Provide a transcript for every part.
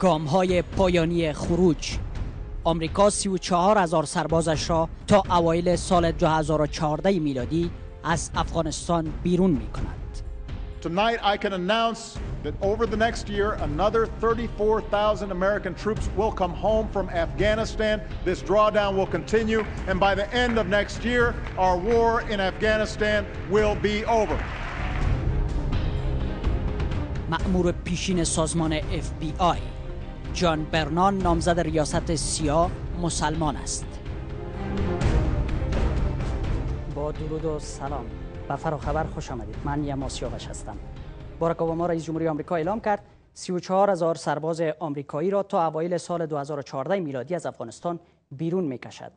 گام های پایانی خروج آمریکا 34 هزار سربازش را تا اوایل سال 2014 میلادی از افغانستان بیرون می کند. Tonight I can announce that over the next year another 34,000 American troops will come home from Afghanistan. This drawdown will continue and by the end of next year our war in Afghanistan will be over. مأمور پیشین سازمان FBI جان برنان نامزد ریاست سیا مسلمان است با درود و سلام و فراخبر خوش آمدید من یماسیاوش هستم باراک اوباما رئیس جمهوری آمریکا اعلام کرد 34 هزار سرباز آمریکایی را تا اوایل سال 2014 میلادی از افغانستان بیرون میکشد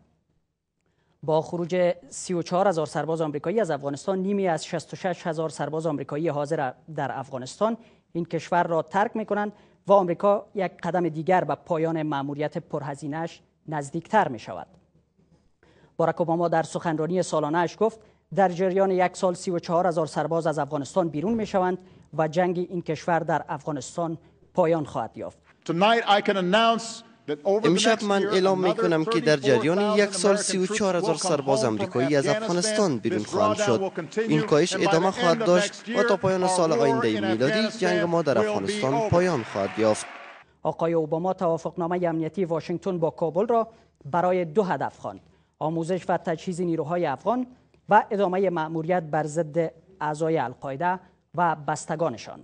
با خروج 34 هزار سرباز آمریکایی از افغانستان نیمی از 66 هزار سرباز آمریکایی حاضر در افغانستان این کشور را ترک می کنند و آمریکا یک قدم دیگر به پایان مأموریت پرهزینهش نزدیکتر می شود. باراک اوباما در سخنرانی سالانه اش گفت در جریان یک سال 34 هزار سرباز از افغانستان بیرون می شوند و جنگ این کشور در افغانستان پایان خواهد یافت. امشب من اعلام می کنم که در جریان یک سال 34 هزار سرباز امریکایی از افغانستان بیرون خواهند شد این کاهش ادامه خواهد داشت و تا پایان سال آینده میلادی جنگ ما در افغانستان پایان خواهد یافت آقای اوباما توافقنامه امنیتی واشنگتن با کابل را برای دو هدف خواند آموزش و تجهیز نیروهای افغان و ادامه مأموریت بر ضد اعضای القاعده و بستگانشان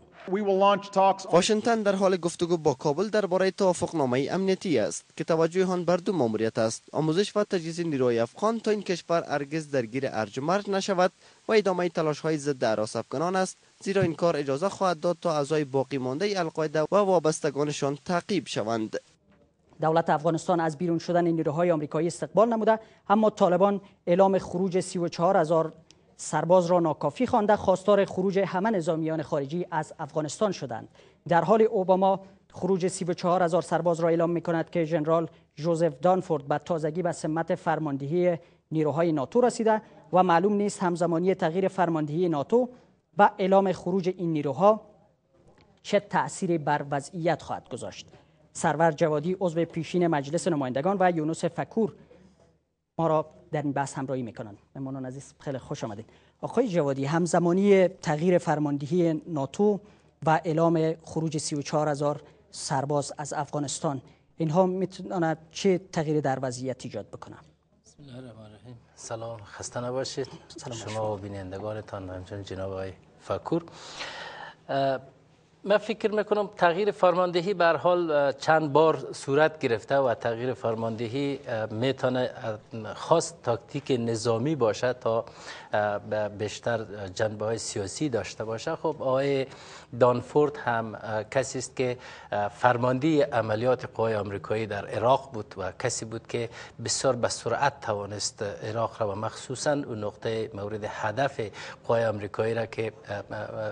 واشنگتن در حال گفتگو با کابل درباره توافقنامه امنیتی است که توجه آن بر دو ماموریت است آموزش و تجهیز نیروهای افغان تا این کشور ارگز درگیر ارج مرج نشود و ادامه تلاش های ضد اعراض افغانان است زیرا این کار اجازه خواهد داد تا اعضای باقی مانده القاعده و وابستگانشان تعقیب شوند دولت افغانستان از بیرون شدن نیروهای آمریکایی استقبال نموده اما طالبان اعلام خروج 34 سرباز را ناکافی خوانده خواستار خروج همه نظامیان خارجی از افغانستان شدند در حال اوباما خروج 34 هزار سرباز را اعلام می کند که جنرال جوزف دانفورد به تازگی به سمت فرماندهی نیروهای ناتو رسیده و معلوم نیست همزمانی تغییر فرماندهی ناتو و اعلام خروج این نیروها چه تأثیری بر وضعیت خواهد گذاشت سرور جوادی عضو پیشین مجلس نمایندگان و یونس فکور ما را در این بحث همراهی میکنن مهمانان عزیز خیلی خوش آمدید آقای جوادی همزمانی تغییر فرماندهی ناتو و اعلام خروج 34 هزار سرباز از افغانستان اینها میتونند چه تغییر در وضعیت ایجاد بکنند بسم الله الرحمن الرحیم سلام خسته نباشید سلام شما و بینندگانتان همچنین جناب آقای فکور من فکر میکنم تغییر فرماندهی به حال چند بار صورت گرفته و تغییر فرماندهی میتونه خاص تاکتیک نظامی باشه تا بیشتر جنبه های سیاسی داشته باشه خب آقای دانفورد هم کسی است که فرماندی عملیات قوای آمریکایی در عراق بود و کسی بود که بسیار به سرعت توانست عراق را و مخصوصا اون نقطه مورد هدف قوای آمریکایی را که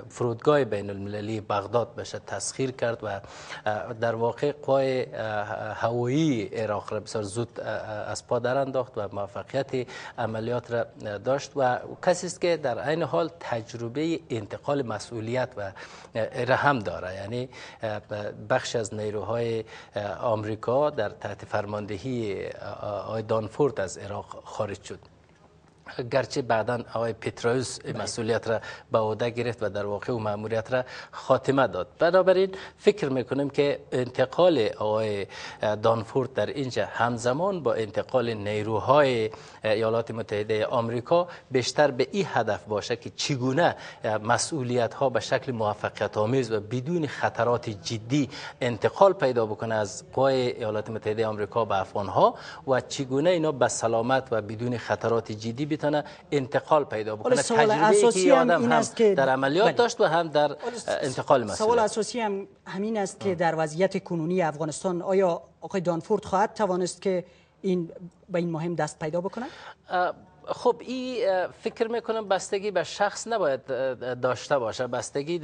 فرودگاه بین المللی بغداد داد بشه تسخیر کرد و در واقع قوای هوایی عراق را بسیار زود از پا در انداخت و موفقیت عملیات را داشت و کسی است که در عین حال تجربه انتقال مسئولیت و رحم داره یعنی بخش از نیروهای آمریکا در تحت فرماندهی آی دانفورد از عراق خارج شد گرچه بعدا آقای پتروس بله. مسئولیت را به عهده گرفت و در واقع او ماموریت را خاتمه داد بنابراین فکر میکنیم که انتقال آقای دانفورد در اینجا همزمان با انتقال نیروهای ایالات متحده آمریکا بیشتر به این هدف باشه که چگونه مسئولیت ها به شکل موفقیت آمیز و بدون خطرات جدی انتقال پیدا بکنه از قوای ایالات متحده آمریکا به افغان ها و چگونه اینا به سلامت و بدون خطرات جدی بتونه انتقال پیدا بکنه تجربه اساسی آدم هم, که در عملیات بله. داشت و هم در انتقال مسئله سوال اساسی هم همین است که در وضعیت کنونی افغانستان آیا آقای دانفورد خواهد توانست که این به این مهم دست پیدا بکنه خب این فکر میکنم بستگی به شخص نباید داشته باشه بستگی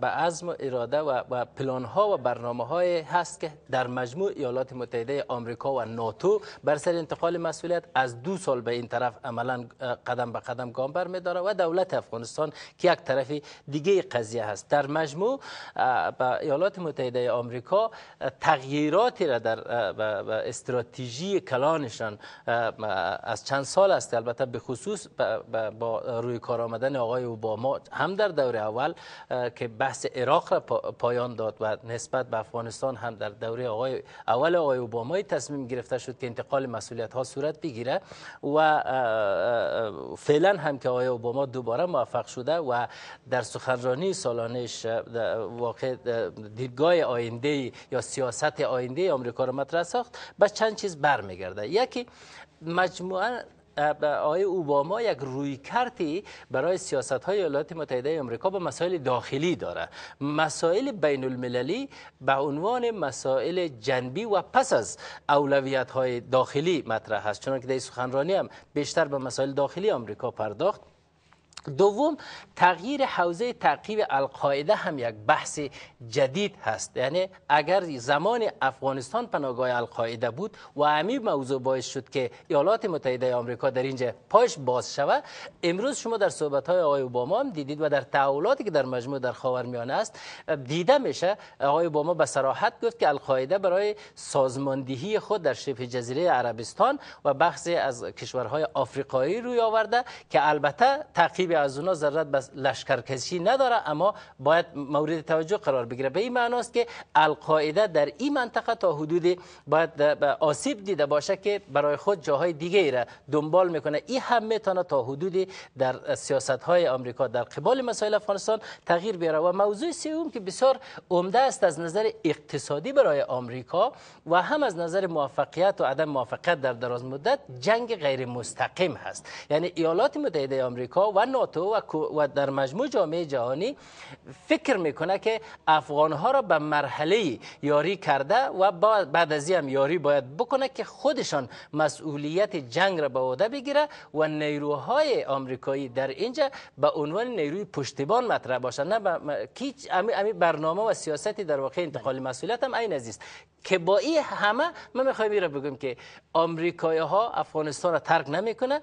به عزم و اراده و پلان ها و برنامه های هست که در مجموع ایالات متحده آمریکا و ناتو بر سر انتقال مسئولیت از دو سال به این طرف عملا قدم به قدم گام میداره و دولت افغانستان که یک طرفی دیگه قضیه هست در مجموع به ایالات متحده آمریکا تغییراتی را در استراتژی کلانشان از چند سال است البته البته به خصوص با روی کار آمدن آقای اوباما هم در دور اول که بحث عراق را پایان داد و نسبت به افغانستان هم در دوره آقای اول آقای اوباما تصمیم گرفته شد که انتقال مسئولیت ها صورت بگیره و فعلا هم که آقای اوباما دوباره موفق شده و در سخنرانی سالانش واقع دیدگاه آینده یا سیاست آینده آمریکا را مطرح ساخت به چند چیز برمیگرده یکی مجموعه آقای اوباما یک روی کرتی برای سیاست های ایالات متحده آمریکا به مسائل داخلی داره مسائل بین المللی به عنوان مسائل جنبی و پس از اولویت های داخلی مطرح است چون که در سخنرانی هم بیشتر به مسائل داخلی آمریکا پرداخت دوم تغییر حوزه ترقیب القاعده هم یک بحث جدید هست یعنی اگر زمان افغانستان پناهگاه القاعده بود و همین موضوع باعث شد که ایالات متحده آمریکا در اینجا پاش باز شود امروز شما در صحبت های آقای اوباما هم دیدید و در تعاملاتی که در مجموع در خاورمیانه است دیده میشه آقای اوباما به صراحت گفت که القاعده برای سازماندهی خود در شبه جزیره عربستان و بخشی از کشورهای آفریقایی روی آورده که البته تعقیب از اونا ضرورت بس لشکرکشی نداره اما باید مورد توجه قرار بگیره به این معناست که القاعده در این منطقه تا حدود باید آسیب دیده باشه که برای خود جاهای دیگه را دنبال میکنه این هم میتونه تا حدود در سیاست های آمریکا در قبال مسائل افغانستان تغییر بیاره و موضوع سیوم که بسیار عمده است از نظر اقتصادی برای آمریکا و هم از نظر موفقیت و عدم موفقیت در دراز مدت جنگ غیر مستقیم هست یعنی ایالات متحده آمریکا و ناتو و در مجموع جامعه جهانی فکر میکنه که افغان ها را به مرحله یاری کرده و بعد از هم یاری باید بکنه که خودشان مسئولیت جنگ را به عهده بگیره و نیروهای آمریکایی در اینجا به عنوان نیروی پشتیبان مطرح باشند نه با... امی... برنامه و سیاستی در واقع انتقال مسئولیت هم عین است که با این همه ما میخوایم این بگم که آمریکایی ها افغانستان را ترک نمیکنه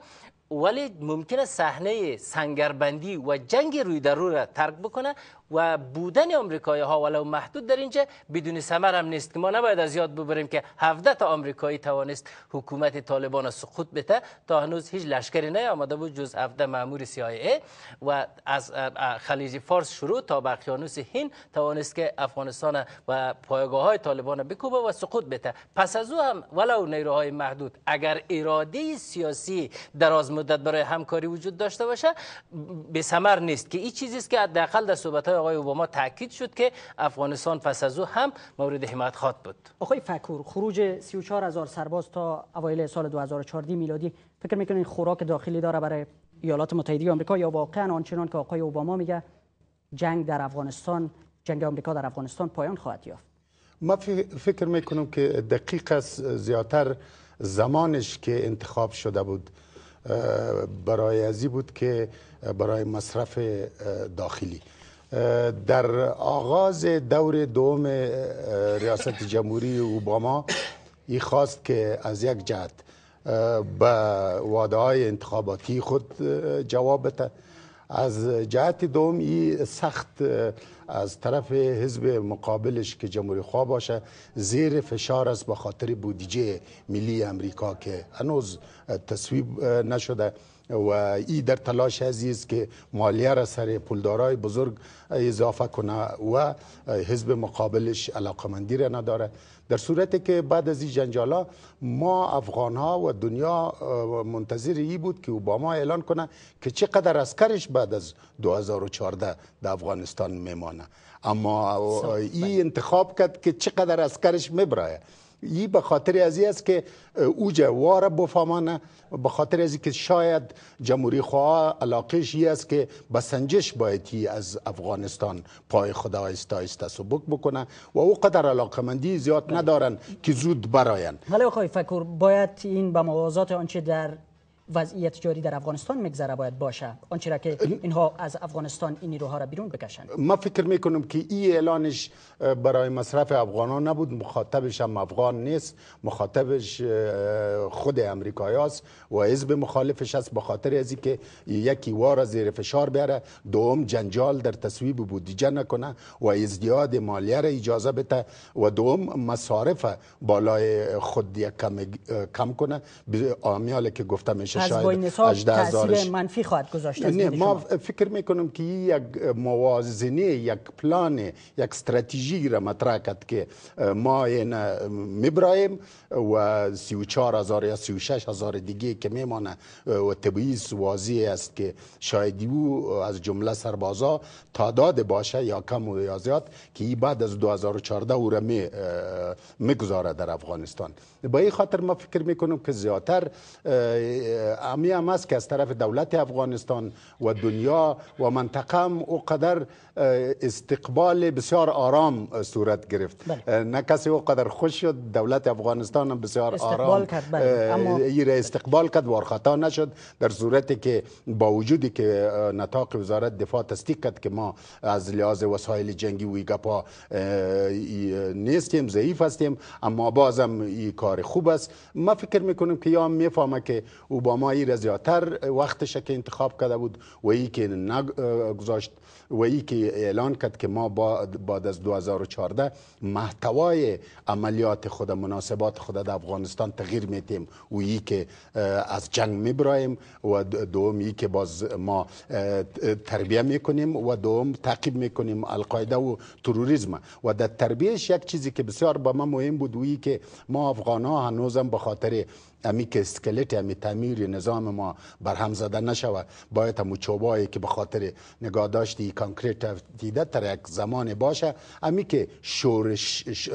ولی ممکنه صحنه سنگربندی و جنگ روی در رو را ترک بکنه و بودن آمریکایی ها ولو محدود در اینجا بدون سمر هم نیست که ما نباید از یاد ببریم که 17 تا آمریکایی توانست حکومت طالبان سقوط بده تا هنوز هیچ لشکری نیامده بود جز 17 مامور CIA و از خلیج فارس شروع تا بخیانوس هین توانست که افغانستان و پایگاه های طالبان بکوبه و سقوط بده پس از او هم ولو نیروهای محدود اگر اراده سیاسی دراز مدت برای همکاری وجود داشته باشه به نیست که این چیزی است که حداقل در صحبت آقای اوباما تاکید شد که افغانستان پس از او هم مورد حمایت خواهد بود آقای فکور خروج 34 هزار سرباز تا اوایل سال 2014 میلادی فکر میکنید خوراک داخلی داره برای ایالات متحده آمریکا یا واقعا آنچنان که آقای اوباما میگه جنگ در افغانستان جنگ آمریکا در افغانستان پایان خواهد یافت ما فکر میکنم که دقیق از زیاتر زمانش که انتخاب شده بود برای ازی بود که برای مصرف داخلی در آغاز دور دوم ریاست جمهوری اوباما ای خواست که از یک جهت به وعده های انتخاباتی خود جواب بده از جهت دوم ای سخت از طرف حزب مقابلش که جمهوری خواه باشه زیر فشار است به خاطر بودجه ملی امریکا که هنوز تصویب نشده و ای در تلاش عزیز که مالیه را سر پولدارای بزرگ اضافه کنه و حزب مقابلش علاقمندی را نداره در صورتی که بعد از این جنجالا ما افغان ها و دنیا منتظر ای بود که اوباما اعلان کنه که چقدر اسکرش بعد از 2014 در افغانستان میمانه اما ای انتخاب کرد که چقدر اسکرش میبرایه ی به خاطر ازی است که او وار بفهمانه به خاطر ازی که شاید جمهوری خواه علاقش ای است که به سنجش بایدی از افغانستان پای خدا است سبک بکنه و او قدر مندی زیاد بله. ندارن که زود براین حالا بله خواهی فکر باید این به موازات آنچه در وضعیت جاری در افغانستان مگذره باید باشه آنچه که اینها از افغانستان این نیروها را بیرون بکشند ما فکر میکنم که این اعلانش برای مصرف افغانان نبود مخاطبش هم افغان نیست مخاطبش خود امریکایی است و حزب مخالفش است به خاطر از که یکی وار زیر فشار بیاره دوم جنجال در تصویب بودجه نکنه و ازدیاد مالیه را اجازه بده و دوم مصارف بالای خود کم, کم کنه که گفته باشه از شاید نصاب تاثیر منفی خواهد گذاشت نه ما فکر میکنم که یک موازنه یک پلان یک استراتژی را مطرح کرد که ما این میبرایم و 34000 یا 36000 دیگه که میمانه و تبعیض واضح است که شاید او از جمله سربازا تعداد باشه یا کم و یا زیاد که ای بعد از 2014 او را می میگذاره در افغانستان با این خاطر ما فکر میکنم که زیاتر امی است که از طرف دولت افغانستان و دنیا و منطقه هم اوقدر استقبال بسیار آرام صورت گرفت بله. نه کسی اوقدر خوش شد دولت افغانستان هم بسیار آرام کرد بله. اما... استقبال کرد و خطا نشد در صورتی که با وجودی که نطاق وزارت دفاع تصدیق کرد که ما از لحاظ وسایل جنگی ویگپا نیستیم ضعیف هستیم اما بازم این کار خوب است ما فکر میکنیم که یا میفهمه که او با اوباما ای زیاتر وقتش که انتخاب کرده بود و ای که نگذاشت و ای که اعلان کرد که ما بعد از 2014 محتوای عملیات خود مناسبات خود در افغانستان تغییر میتیم و ای که از جنگ میبرایم و دوم ای که باز ما تربیه میکنیم و دوم تعقیب میکنیم القاعده و تروریسم و در تربیهش یک چیزی که بسیار با ما مهم بود وی که ما افغان ها هنوزم به خاطر امی که اسکلت امی تعمیر نظام ما برهم زده نشود باید همو چوبایی که به خاطر نگاهداشتی کانکریت دیده تر یک زمان باشه امی که شورش ش...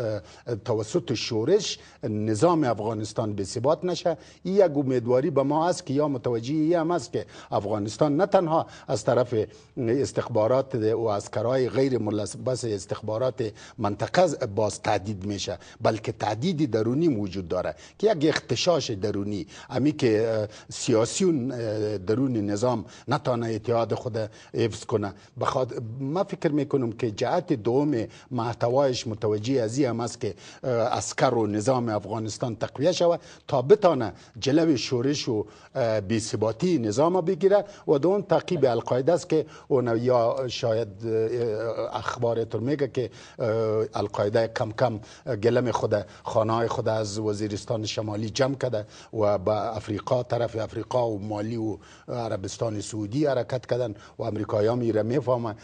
توسط شورش نظام افغانستان به ثبات نشه این یک امیدواری به ما است که یا متوجه ای هم است که افغانستان نه تنها از طرف استخبارات و اسکرای غیر ملبس استخبارات منطقه باز تهدید میشه بلکه تهدید درونی وجود داره که یک اختشاش درونی امی که سیاسیون درون نظام نتانه اتحاد خود حفظ کنه بخاطر ما فکر میکنم که جهت دوم محتوایش متوجه از هم است که اسکر و نظام افغانستان تقویه شود تا بتانه جلو شورش و بیثباتی نظام بگیره و دوم تعقیب القاعده است که اون یا شاید اخبار تر میگه که القاعده کم کم گلم خود خانه خود از وزیرستان شمالی جمع کرده كده وافريقا طرف افريقا ومواليه عربستان السعودی حرکت کردن و امریکایی ها میره میفهمه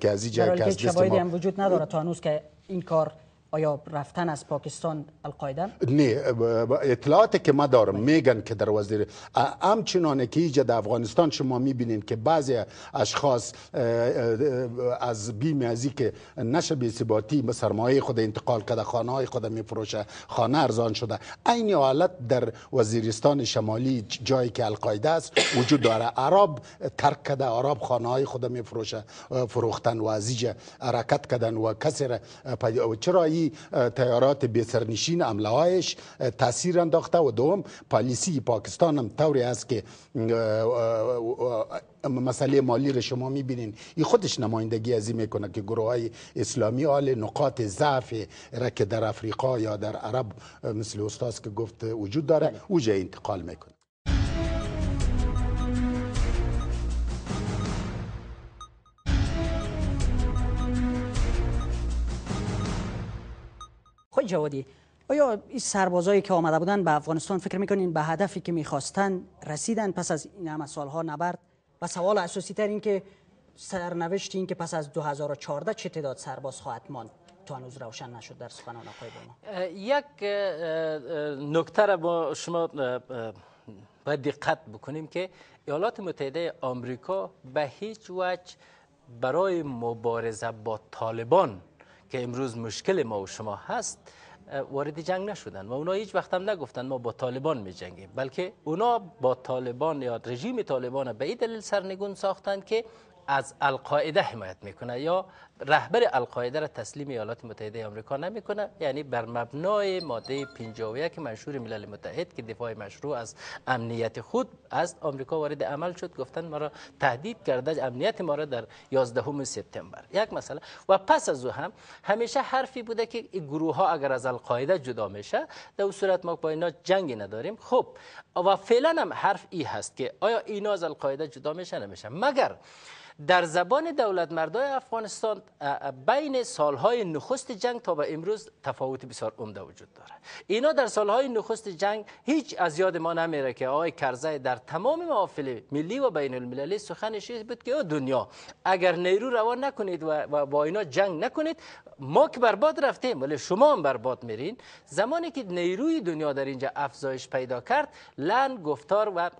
که از اینجا که از دست ما وجود نداره تا هنوز که این کار آیا رفتن از پاکستان القاعده نه اطلاعاتی که ما دارم میگن که در وزیر همچنان که ایجا در افغانستان شما میبینین که بعضی اشخاص از بیم ازی که نشه بی ثباتی به سرمایه خود انتقال کرده خانه های خود میفروشه خانه ارزان شده این حالت در وزیرستان شمالی جایی که القاعده است وجود داره عرب ترک کرده عرب خانه های خود میفروشه فروختن و ازیج حرکت کردن و کسی را چرا ای برای تیارات بسرنشین عملهایش تاثیر انداخته و دوم پالیسی پاکستان هم طوری است که مسئله مالی رو شما میبینین این خودش نمایندگی از این میکنه که گروه های اسلامی آل نقاط ضعف را که در افریقا یا در عرب مثل استاد که گفت وجود داره اوج انتقال میکنه خود جوادی آیا این سربازایی که آمده بودن به افغانستان فکر میکنین به هدفی که میخواستن رسیدن پس از این همه سالها نبرد و سوال اساسی تر این که سرنوشت این که پس از 2014 چه تعداد سرباز خواهد ماند تا هنوز روشن نشد در سخنان آقای ما یک نکته را با شما باید دقت بکنیم که ایالات متحده آمریکا به هیچ وجه برای مبارزه با طالبان که امروز مشکل ما و شما هست وارد جنگ نشدن و اونا هیچ وقت هم نگفتن ما با طالبان می جنگیم بلکه اونا با طالبان یا رژیم طالبان به این دلیل سرنگون ساختن که از القاعده حمایت میکنه یا رهبر القاعده را تسلیم ایالات متحده آمریکا نمیکنه یعنی بر مبنای ماده 51 منشور ملل متحد که دفاع مشروع از امنیت خود از آمریکا وارد عمل شد گفتن ما را تهدید کرده امنیت ما را در 11 سپتامبر یک مسئله و پس از او هم همیشه حرفی بوده که گروه ها اگر از القاعده جدا میشه در صورت ما با اینا جنگی نداریم خب و فعلا هم حرف ای هست که آیا اینا از القاعده جدا میشه نمیشه مگر در زبان دولت مردای افغانستان بین سالهای نخست جنگ تا به امروز تفاوت بسیار عمده وجود داره اینا در سالهای نخست جنگ هیچ از یاد ما نمیره که آقای کرزه در تمام محافل ملی و بین المللی سخنش بود که دنیا اگر نیرو روان نکنید و با اینا جنگ نکنید ما که برباد رفتیم ولی شما هم برباد میرین زمانی که نیروی دنیا در اینجا افزایش پیدا کرد لن گفتار و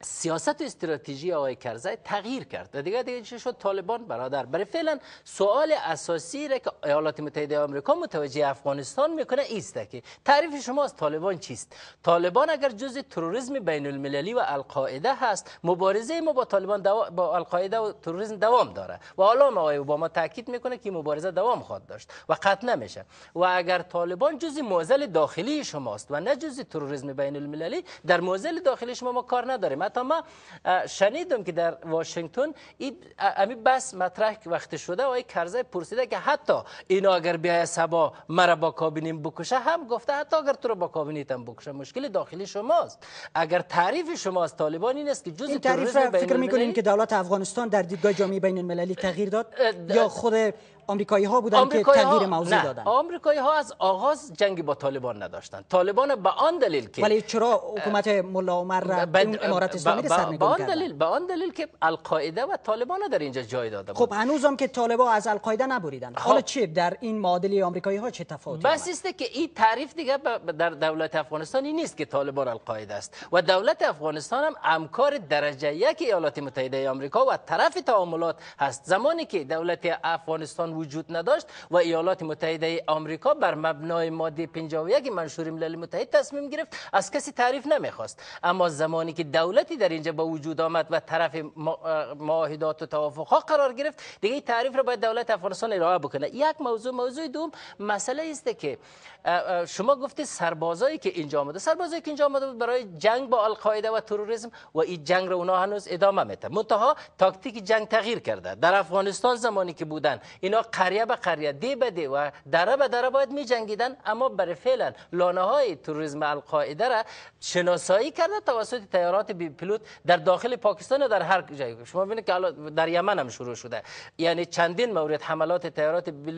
سیاست و استراتژی آقای کرزی تغییر کرد و دیگه دیگه چی شد طالبان برادر برای فعلا سوال اساسی را که ایالات متحده آمریکا متوجه افغانستان میکنه ایسته که تعریف شما از طالبان چیست طالبان اگر جز تروریسم بین المللی و القاعده هست مبارزه ما با طالبان دو... با القاعده و تروریسم دوام داره و حالا آقای اوباما تاکید میکنه که مبارزه دوام خواهد داشت و قطع نمیشه و اگر طالبان جز معضل داخلی شماست و نه جز تروریسم بین المللی در معضل داخلی شما ما کار نداریم حکومت اما شنیدم که در واشنگتن این امی بس مطرح وقتی شده و این کرزه پرسیده که حتی اینا اگر بیای سبا مرا با کابینیم بکشه هم گفته حتی اگر تو رو با کابینیتم بکشه مشکل داخلی شماست اگر تعریف شما از طالبان این است که جز این تعریف فکر میکنین که دولت افغانستان در دیدگاه جامعه بین المللی تغییر داد یا خود آمریکایی ها بودن که تغییر موضوع نه. دادن آمریکایی ها از آغاز جنگی با طالبان نداشتن طالبان به آن دلیل که ولی چرا حکومت ملا عمر را به اون امارات اسلامی با... با آن دلیل به آن دلیل که القاعده و طالبان در اینجا جای داده خب هنوزم که طالبان از القاعده نبریدن خب. حالا چی در این معادله آمریکایی ها چه تفاوتی بس است که این تعریف دیگه در دولت افغانستان این نیست که طالبان القاعده است و دولت افغانستان هم امکار درجه یک ایالات متحده آمریکا و طرف تعاملات هست زمانی که دولت افغانستان وجود نداشت و ایالات متحده آمریکا بر مبنای ماده 51 منشور ملل متحد تصمیم گرفت از کسی تعریف نمیخواست اما زمانی که دولتی در اینجا با وجود آمد و طرف معاهدات و توافق ها قرار گرفت دیگه تعریف را باید دولت افغانستان ارائه بکنه یک موضوع موضوع دوم مسئله است که شما گفتی سربازایی که اینجا آمده سربازایی که اینجا آمده بود برای جنگ با القاعده و تروریسم و این جنگ رو اونها هنوز ادامه میده منتها تاکتیک جنگ تغییر کرده در افغانستان زمانی که بودن اینا قریه به قریه دی به دی و دره به دره باید می جنگیدن اما برای فعلا لانه های تروریسم القاعده را شناسایی کرده توسط تیارات بی پلوت در داخل پاکستان و در هر جایی شما بینید که در یمن هم شروع شده یعنی چندین مورد حملات تیارات بی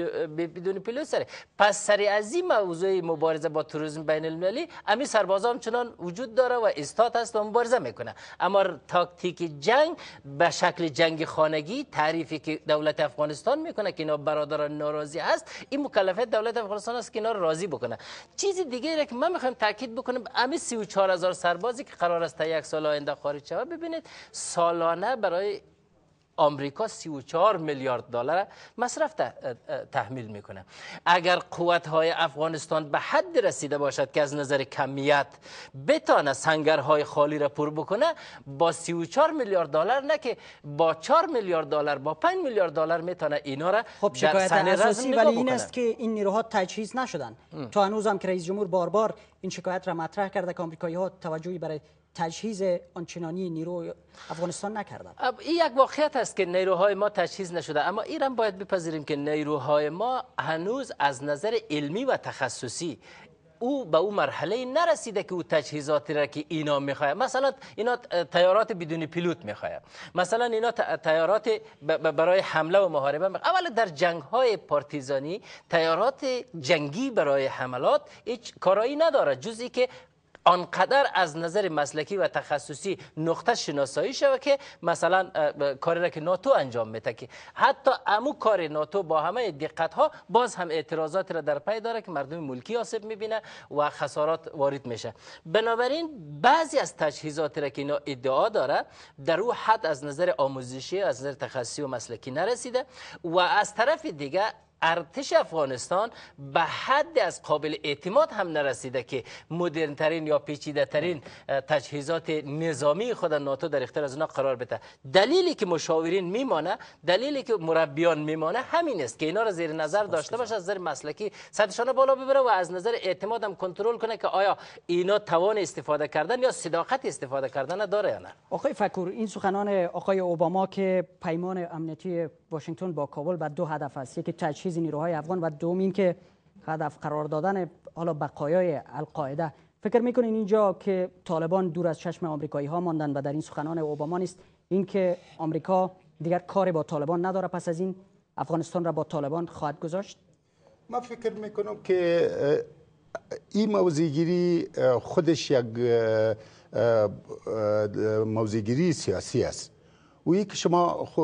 بدون پلوت سره پس سری از این موضوع مبارزه با توریسم بین المللی امی سربازا هم چنان وجود داره و استاد هست و مبارزه میکنه اما تاکتیک جنگ به شکل جنگ خانگی تعریفی که دولت افغانستان میکنه که برادران ناراضی است این مکلفیت دولت افغانستان است که اینا راضی بکنه چیز دیگه را که من میخوام تاکید بکنم همه 34000 سربازی که قرار است تا یک سال آینده خارج شود ببینید سالانه برای آمریکا 34 میلیارد دلار مصرف تحمیل میکنه اگر قوت های افغانستان به حد رسیده باشد که از نظر کمیت بتانه سنگرهای خالی را پر بکنه با 34 میلیارد دلار نه که با 4 میلیارد دلار با 5 میلیارد دلار میتونه اینا را خب شکایت اساسی ولی این است که این نیروها تجهیز نشدن تا هنوزم که رئیس جمهور بار بار این شکایت را مطرح کرده که آمریکایی ها توجهی برای تجهیز آنچنانی نیرو افغانستان نکردن این یک واقعیت است که نیروهای ما تجهیز نشده اما ایران باید بپذیریم که نیروهای ما هنوز از نظر علمی و تخصصی او به او مرحله نرسیده که او تجهیزاتی را که اینا میخواه مثلا اینا تیارات بدون پیلوت میخواه مثلا اینا تیارات برای حمله و محاربه اول در جنگ های پارتیزانی تیارات جنگی برای حملات هیچ کارایی نداره جزی که آنقدر از نظر مسلکی و تخصصی نقطه شناسایی شوه که مثلا کاری را که ناتو انجام میده که حتی امو کار ناتو با همه دقت ها باز هم اعتراضات را در پی داره که مردم ملکی آسیب میبینه و خسارات وارد میشه بنابراین بعضی از تجهیزات را که اینا ادعا داره در او حد از نظر آموزشی از نظر تخصصی و مسلکی نرسیده و از طرف دیگه ارتش افغانستان به حد از قابل اعتماد هم نرسیده که مدرنترین یا پیچیده ترین تجهیزات نظامی خود ناتو در اختیار از اونا قرار بده دلیلی که مشاورین میمانه دلیلی که مربیان میمانه همین است که اینا را زیر نظر خب، داشته باشه از نظر مسلکی صدشان بالا ببره و از نظر اعتماد هم کنترل کنه که آیا اینا توان استفاده کردن یا صداقت استفاده کردن داره یا نه آقای فکر این سخنان آقای اوباما که پیمان امنیتی واشنگتن با کابل بعد دو هدف است یکی تجهیز نیروهای افغان و دوم اینکه هدف قرار دادن حالا بقایای القاعده فکر میکنین اینجا که طالبان دور از چشم آمریکایی ها ماندن و در این سخنان اوباما نیست اینکه آمریکا دیگر کاری با طالبان نداره پس از این افغانستان را با طالبان خواهد گذاشت من فکر میکنم که این موزیگیری خودش یک موزیگیری سیاسی است و شما خو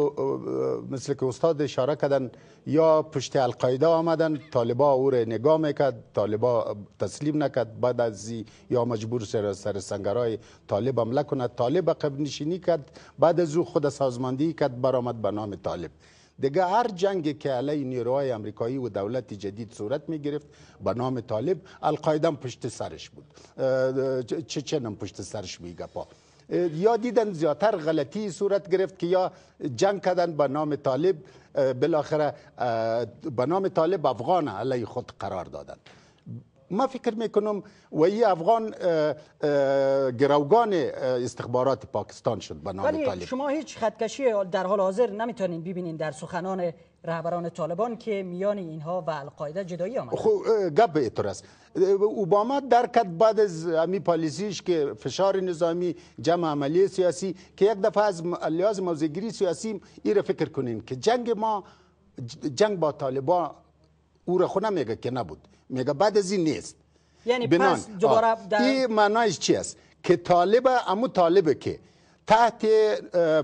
مثل که استاد اشاره کردن یا پشت القاعده آمدن طالبا او را نگاه میکرد طالبا تسلیم نکرد بعد از یا مجبور سر سر سنگرای طالب حمله کند طالب عقب نشینی کرد بعد از او خود سازماندهی کرد برآمد به نام طالب دیگه هر جنگی که علی نیروهای امریکایی و دولت جدید صورت میگرفت گرفت به نام طالب القاعده پشت سرش بود چه چنم پشت سرش میگه یا دیدن زیاتر غلطی صورت گرفت که یا جنگ کردن با نام طالب بالاخره به نام طالب افغان علی خود قرار دادن ما فکر میکنم و ای افغان گروگان استخبارات پاکستان شد به نام طالب. شما هیچ خدکشی در حال حاضر نمیتونین ببینین در سخنان رهبران طالبان که میان اینها و القاعده جدایی آمد خب گپ به است اوباما در کد بعد از امی پالیسیش که فشار نظامی جمع عملی سیاسی که یک دفعه از لحاظ موزگیری سیاسی ایره فکر کنین که جنگ ما جنگ با طالبان او را خونه میگه که نبود میگه بعد از این نیست یعنی بنان. پس دوباره در... این معنایش چی که طالب امو طالبه که تحت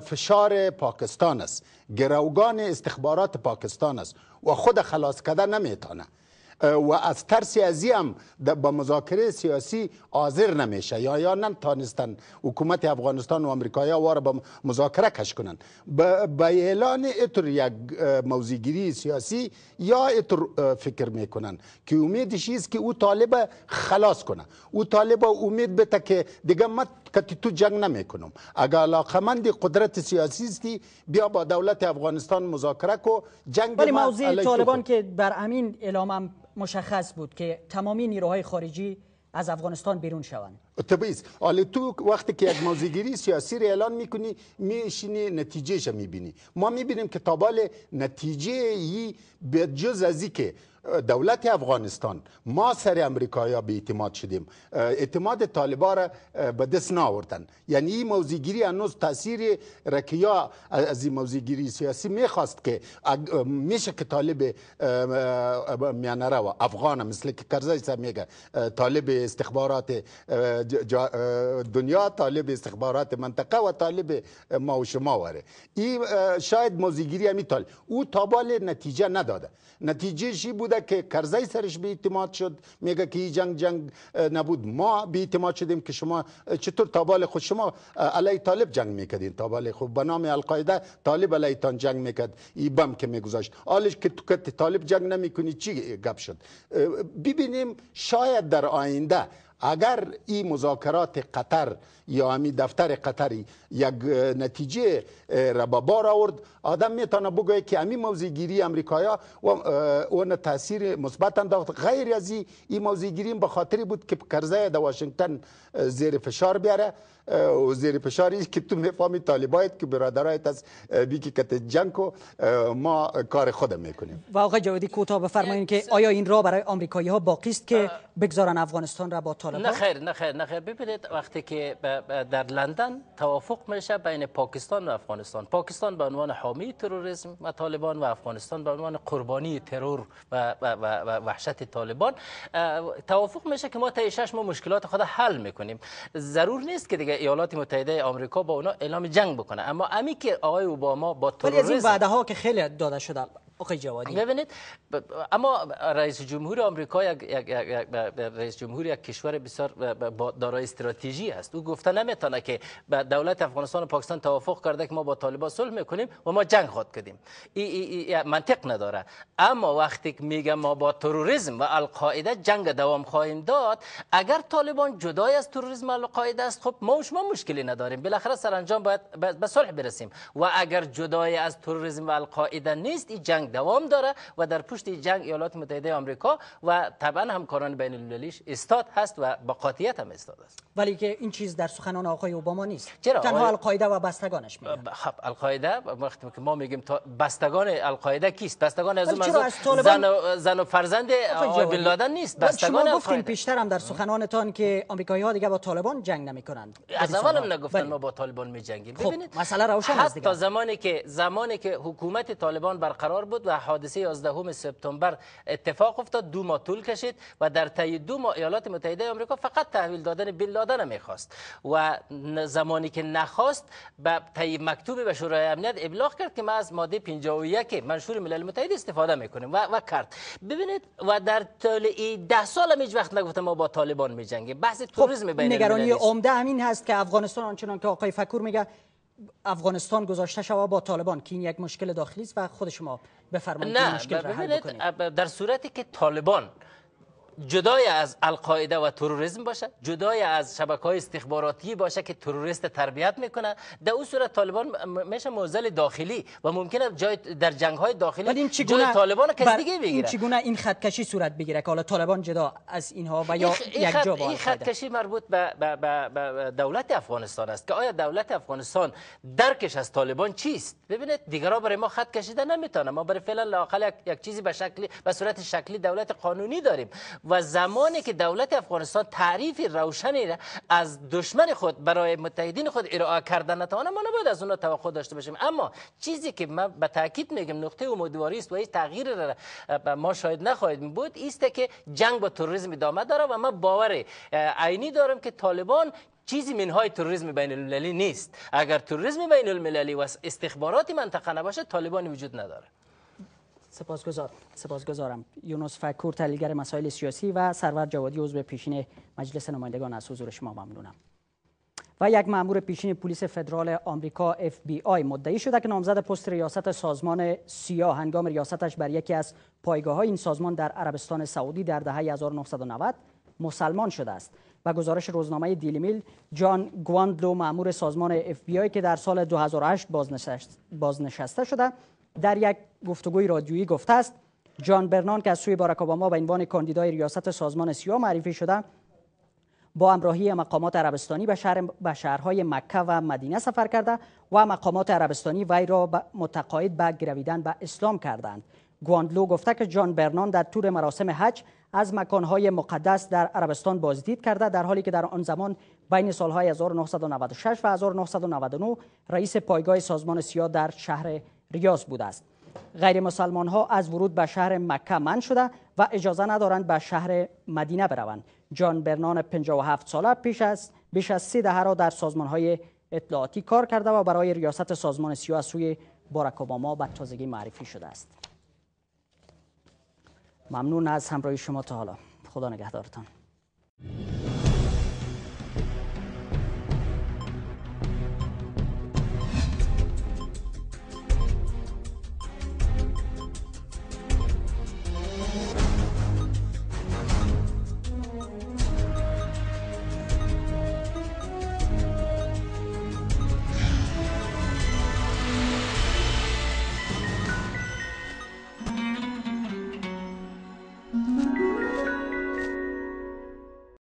فشار پاکستان است گروگان استخبارات پاکستان است و خود خلاص کردن نمیتانه و از ترس از هم با مذاکره سیاسی حاضر نمیشه یا یا نتانستن حکومت افغانستان و امریکایا وار به مذاکره کش کنن به اعلان اتر یک موزیگیری سیاسی یا اتر فکر میکنن که امیدش است که او طالب خلاص کنه او طالب امید بده که دیگه ما کتی تو جنگ نمیکنم اگر علاقمند قدرت سیاسی استی بیا با دولت افغانستان مذاکره کو جنگ ولی موضوع طالبان که بر امین اعلامم مشخص بود که تمامی نیروهای خارجی از افغانستان بیرون شوند طبیعی حالا تو وقتی که یک موزیگیری سیاسی رو اعلان میکنی میشینی نتیجهش میبینی ما میبینیم که تابال نتیجه ای به جز ازی که دولت افغانستان ما سر امریکایا به اعتماد شدیم اعتماد طالبا را به دست ناوردن یعنی این موزیگیری هنوز تاثیر رکیا از این موزیگیری سیاسی میخواست که میشه که طالب میانه و افغان مثل که کرزی میگه طالب استخبارات دنیا طالب استخبارات منطقه و طالب ما و شما واره این شاید موزیگیری همی طالب او تابال نتیجه نداده نتیجه شی بود بوده که کرزی سرش به اعتماد شد میگه که این جنگ جنگ نبود ما به اعتماد شدیم که شما چطور تابال خود شما علی طالب جنگ میکردین تابال خود به نام القاعده طالب علیتان جنگ میکرد ای بم که میگذاشت حالش که تو که طالب جنگ نمیکنی چی گپ شد ببینیم شاید در آینده اگر این مذاکرات قطر یا همی دفتر قطری یک نتیجه را به بار آورد آدم میتونه بگوید که همین موزیگیری امریکایا و اون تاثیر مثبت انداخت غیر از این موزیگیری به خاطر بود که کرزه در واشنگتن زیر فشار بیاره و زیر فشاری که تو میفهمی طالبایت که برادرایت از بی کت جنگ و ما کار خود میکنیم و آقای جوادی کوتاه بفرمایید که آیا این را برای آمریکایی ها باقی است که بگذارن افغانستان را با طالبان نه خیر نه خیر نه خیر ببینید وقتی که در لندن توافق میشه بین پاکستان و افغانستان پاکستان به عنوان حامی تروریسم و طالبان و افغانستان به عنوان قربانی ترور و, وحشت طالبان توافق میشه که ما تا ما مشکلات خود حل میکنیم ضرور نیست که دیگه ایالات متحده آمریکا با اونا اعلام جنگ بکنه اما امی که آقای اوباما با تروریسم ولی از این وعده ها که خیلی داده شده آقای جوادی ببینید اما رئیس جمهور آمریکا یک, یک،, رئیس جمهور یک کشور بسیار دارای استراتژی است او گفته نمیتونه که دولت افغانستان و پاکستان توافق کرده که ما با طالبان صلح میکنیم و ما جنگ خود کردیم ای, ای, ای منطق نداره اما وقتی که میگه ما با تروریسم و القاعده جنگ دوام خواهیم داد اگر طالبان جدای از تروریسم و القاعده است خب ما شما مشکلی نداریم بالاخره سرانجام باید به صلح برسیم و اگر جدای از تروریسم و القاعده نیست این جنگ دوام داره و در پشت جنگ ایالات متحده آمریکا و طبعا همکاران بین المللیش استاد هست و با قاطعیت هم استاد است ولی که این چیز در سخنان آقای اوباما نیست چرا تنها آقای... القاعده و بستگانش میگن خب القاعده وقتی که ما میگیم بستگان القاعده کیست بستگان از اون زن و... زن و فرزند بن نیست بستگان شما گفتین پیشتر هم در سخنانتان که آمریکایی ها دیگه با طالبان جنگ کنند از اولم نگفتن ما با طالبان می جنگیم خب، ببینید مسئله روشن است دیگه تا زمانی که زمانی که حکومت طالبان برقرار بود شد و حادثه 11 سپتامبر اتفاق افتاد دو ماه طول کشید و در طی دو ماه ایالات متحده آمریکا فقط تحویل دادن بن لادن میخواست و زمانی که نخواست به طی مکتوب به شورای امنیت ابلاغ کرد که ما از ماده 51 منشور ملل متحد استفاده میکنیم و, و کرد ببینید و در طول ده سال وقت نگفتم ما با طالبان میجنگیم بحث خب، توریسم بین نگرانی عمده همین هست که افغانستان آنچنان که آقای فکور میگه افغانستان گذاشته شوه با طالبان که این یک مشکل داخلی است و خود شما بفرمایید مشکل را حل بکنید در صورتی که طالبان جدای از القاعده و تروریسم باشه جدای از شبکه های استخباراتی باشه که تروریست تربیت میکنه در اون صورت طالبان میشه موزل داخلی و ممکنه جای در جنگ های داخلی این چگونه طالبان کس دیگه بگیره این چگونه این خط صورت بگیره که حالا طالبان جدا از اینها و یا این یک جا این خط مربوط به, دولت افغانستان است که آیا دولت افغانستان درکش از طالبان چیست ببینید دیگرا برای ما خط کشیده نمیتونه ما برای فعلا لاقل یک, یک چیزی به شکلی به صورت شکلی دولت قانونی داریم و زمانی که دولت افغانستان تعریف روشنی را از دشمن خود برای متحدین خود ارائه کردن نتوانه ما نباید از اونها توقع داشته باشیم اما چیزی که من به تاکید میگم نقطه امیدواری است و هیچ تغییر را ما شاید نخواهید بود است که جنگ با تروریسم ادامه داره و من باور عینی دارم که طالبان چیزی منهای تروریسم بین المللی نیست اگر تروریسم بین المللی و استخبارات منطقه نباشه طالبان وجود نداره سپاسگزار سپاسگزارم یونس فکور تحلیلگر مسائل سیاسی و سرور جوادی عضو پیشین مجلس نمایندگان از حضور شما ممنونم و یک مامور پیشین پلیس فدرال آمریکا اف بی آی مدعی شده که نامزد پست ریاست سازمان سیا هنگام ریاستش بر یکی از پایگاه های این سازمان در عربستان سعودی در دهه 1990 مسلمان شده است و گزارش روزنامه دیلی میل جان گواندلو مامور سازمان اف بی آی که در سال 2008 بازنشسته شده در یک گفتگوی رادیویی گفته است جان برنان که از سوی بارک اوباما به عنوان کاندیدای ریاست سازمان سیا معرفی شده با همراهی مقامات عربستانی به, شهر به شهرهای مکه و مدینه سفر کرده و مقامات عربستانی وی را متقاعد به گرویدن به اسلام کردند گواندلو گفته که جان برنان در تور مراسم حج از مکانهای مقدس در عربستان بازدید کرده در حالی که در آن زمان بین سالهای 1996 و 1999 رئیس پایگاه سازمان سیا در شهر ریاض بوده است غیر مسلمان ها از ورود به شهر مکه من شده و اجازه ندارند به شهر مدینه بروند جان برنان 57 ساله پیش از بیش از سی دهه را در سازمان های اطلاعاتی کار کرده و برای ریاست سازمان سیا از سوی باراک اوباما به تازگی معرفی شده است ممنون از همراهی شما تا حالا خدا نگهدارتان